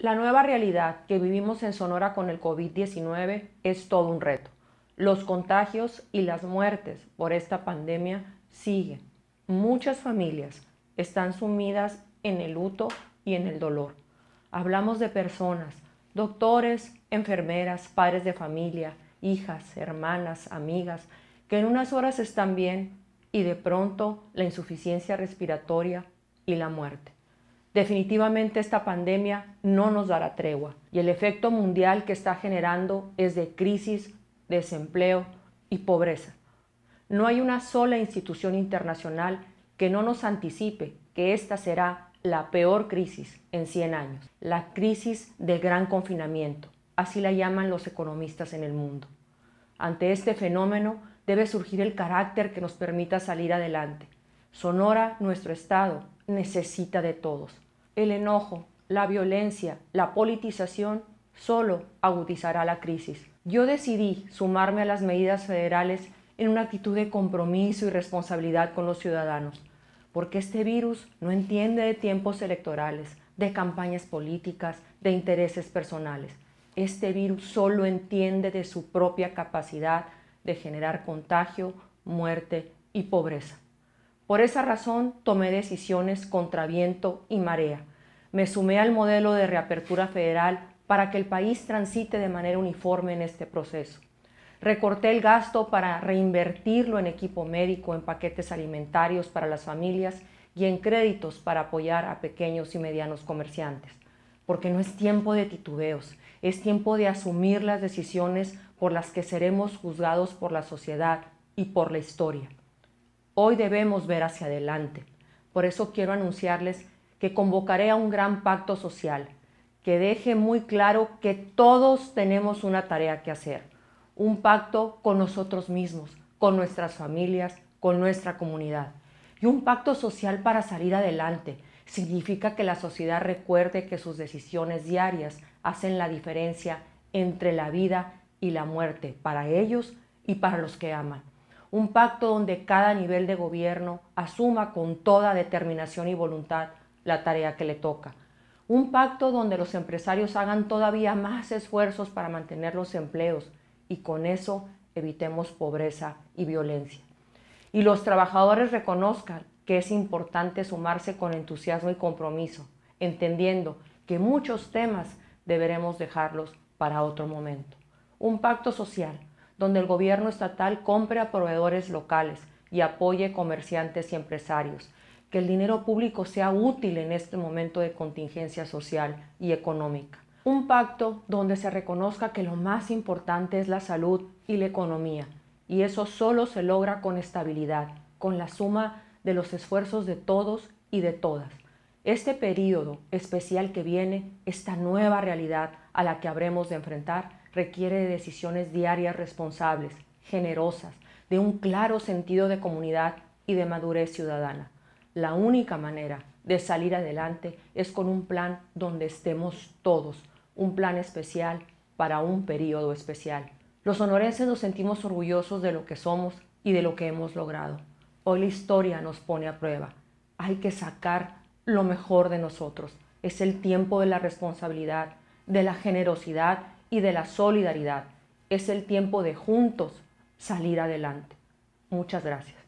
La nueva realidad que vivimos en Sonora con el COVID-19 es todo un reto. Los contagios y las muertes por esta pandemia siguen. Muchas familias están sumidas en el luto y en el dolor. Hablamos de personas, doctores, enfermeras, padres de familia, hijas, hermanas, amigas, que en unas horas están bien y de pronto la insuficiencia respiratoria y la muerte. Definitivamente esta pandemia no nos dará tregua y el efecto mundial que está generando es de crisis, desempleo y pobreza. No hay una sola institución internacional que no nos anticipe que esta será la peor crisis en 100 años, la crisis del gran confinamiento, así la llaman los economistas en el mundo. Ante este fenómeno debe surgir el carácter que nos permita salir adelante. Sonora, nuestro Estado, necesita de todos. El enojo, la violencia, la politización solo agudizará la crisis. Yo decidí sumarme a las medidas federales en una actitud de compromiso y responsabilidad con los ciudadanos, porque este virus no entiende de tiempos electorales, de campañas políticas, de intereses personales. Este virus solo entiende de su propia capacidad de generar contagio, muerte y pobreza. Por esa razón tomé decisiones contra viento y marea. Me sumé al modelo de reapertura federal para que el país transite de manera uniforme en este proceso. Recorté el gasto para reinvertirlo en equipo médico, en paquetes alimentarios para las familias y en créditos para apoyar a pequeños y medianos comerciantes. Porque no es tiempo de titubeos, es tiempo de asumir las decisiones por las que seremos juzgados por la sociedad y por la historia. Hoy debemos ver hacia adelante. Por eso quiero anunciarles que convocaré a un gran pacto social que deje muy claro que todos tenemos una tarea que hacer, un pacto con nosotros mismos, con nuestras familias, con nuestra comunidad. Y un pacto social para salir adelante significa que la sociedad recuerde que sus decisiones diarias hacen la diferencia entre la vida y la muerte para ellos y para los que aman un pacto donde cada nivel de gobierno asuma con toda determinación y voluntad la tarea que le toca. Un pacto donde los empresarios hagan todavía más esfuerzos para mantener los empleos y con eso evitemos pobreza y violencia. Y los trabajadores reconozcan que es importante sumarse con entusiasmo y compromiso, entendiendo que muchos temas deberemos dejarlos para otro momento. Un pacto social donde el gobierno estatal compre a proveedores locales y apoye comerciantes y empresarios. Que el dinero público sea útil en este momento de contingencia social y económica. Un pacto donde se reconozca que lo más importante es la salud y la economía. Y eso solo se logra con estabilidad, con la suma de los esfuerzos de todos y de todas. Este periodo especial que viene, esta nueva realidad a la que habremos de enfrentar, requiere de decisiones diarias responsables, generosas, de un claro sentido de comunidad y de madurez ciudadana. La única manera de salir adelante es con un plan donde estemos todos, un plan especial para un periodo especial. Los sonorenses nos sentimos orgullosos de lo que somos y de lo que hemos logrado. Hoy la historia nos pone a prueba. Hay que sacar lo mejor de nosotros. Es el tiempo de la responsabilidad, de la generosidad y de la solidaridad. Es el tiempo de juntos salir adelante. Muchas gracias.